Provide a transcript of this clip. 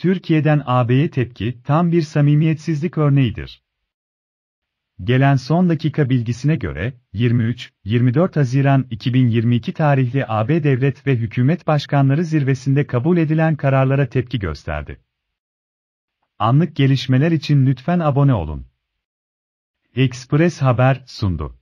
Türkiye'den AB'ye tepki tam bir samimiyetsizlik örneğidir. Gelen son dakika bilgisine göre 23-24 Haziran 2022 tarihli AB devlet ve hükümet başkanları zirvesinde kabul edilen kararlara tepki gösterdi. Anlık gelişmeler için lütfen abone olun. Express Haber sundu.